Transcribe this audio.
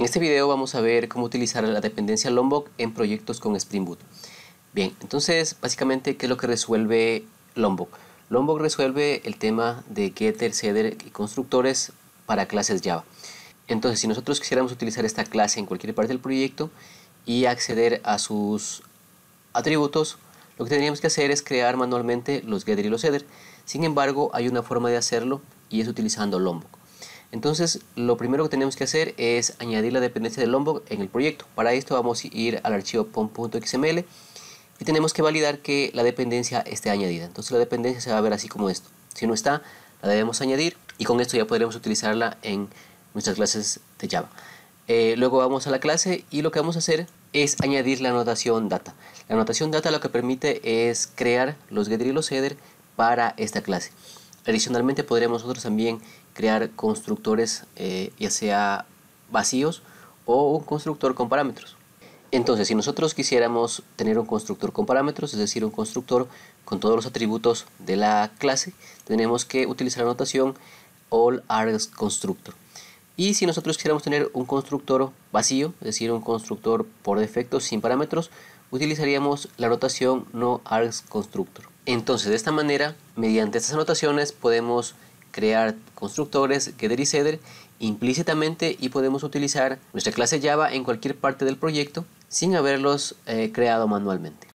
En este video vamos a ver cómo utilizar la dependencia Lombok en proyectos con Spring Boot. Bien, entonces básicamente ¿qué es lo que resuelve Lombok? Lombok resuelve el tema de getter, setter y constructores para clases Java. Entonces si nosotros quisiéramos utilizar esta clase en cualquier parte del proyecto y acceder a sus atributos, lo que tendríamos que hacer es crear manualmente los getter y los setter. Sin embargo, hay una forma de hacerlo y es utilizando Lombok. Entonces, lo primero que tenemos que hacer es añadir la dependencia de Lombok en el proyecto. Para esto vamos a ir al archivo pom.xml y tenemos que validar que la dependencia esté añadida. Entonces, la dependencia se va a ver así como esto. Si no está, la debemos añadir y con esto ya podremos utilizarla en nuestras clases de Java. Eh, luego vamos a la clase y lo que vamos a hacer es añadir la anotación data. La anotación data lo que permite es crear los getter y los header para esta clase. Adicionalmente podríamos nosotros también crear constructores eh, ya sea vacíos o un constructor con parámetros. Entonces, si nosotros quisiéramos tener un constructor con parámetros, es decir, un constructor con todos los atributos de la clase, tenemos que utilizar la notación all args constructor. Y si nosotros quisiéramos tener un constructor vacío, es decir, un constructor por defecto sin parámetros, utilizaríamos la notación no args constructor. Entonces, de esta manera, mediante estas anotaciones podemos crear constructores getter y setter implícitamente y podemos utilizar nuestra clase Java en cualquier parte del proyecto sin haberlos eh, creado manualmente.